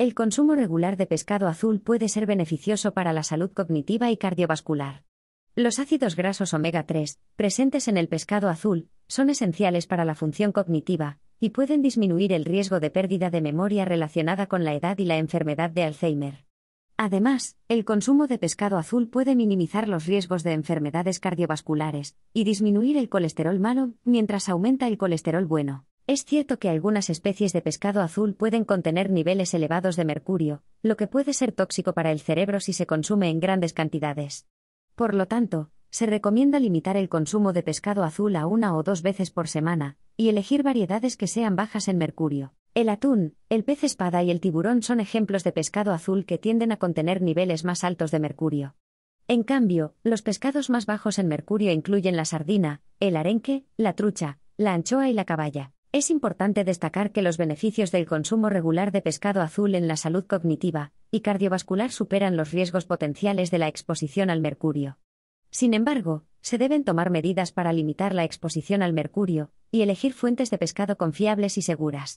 El consumo regular de pescado azul puede ser beneficioso para la salud cognitiva y cardiovascular. Los ácidos grasos omega 3, presentes en el pescado azul, son esenciales para la función cognitiva, y pueden disminuir el riesgo de pérdida de memoria relacionada con la edad y la enfermedad de Alzheimer. Además, el consumo de pescado azul puede minimizar los riesgos de enfermedades cardiovasculares y disminuir el colesterol malo mientras aumenta el colesterol bueno. Es cierto que algunas especies de pescado azul pueden contener niveles elevados de mercurio, lo que puede ser tóxico para el cerebro si se consume en grandes cantidades. Por lo tanto, se recomienda limitar el consumo de pescado azul a una o dos veces por semana, y elegir variedades que sean bajas en mercurio. El atún, el pez espada y el tiburón son ejemplos de pescado azul que tienden a contener niveles más altos de mercurio. En cambio, los pescados más bajos en mercurio incluyen la sardina, el arenque, la trucha, la anchoa y la caballa. Es importante destacar que los beneficios del consumo regular de pescado azul en la salud cognitiva y cardiovascular superan los riesgos potenciales de la exposición al mercurio. Sin embargo, se deben tomar medidas para limitar la exposición al mercurio y elegir fuentes de pescado confiables y seguras.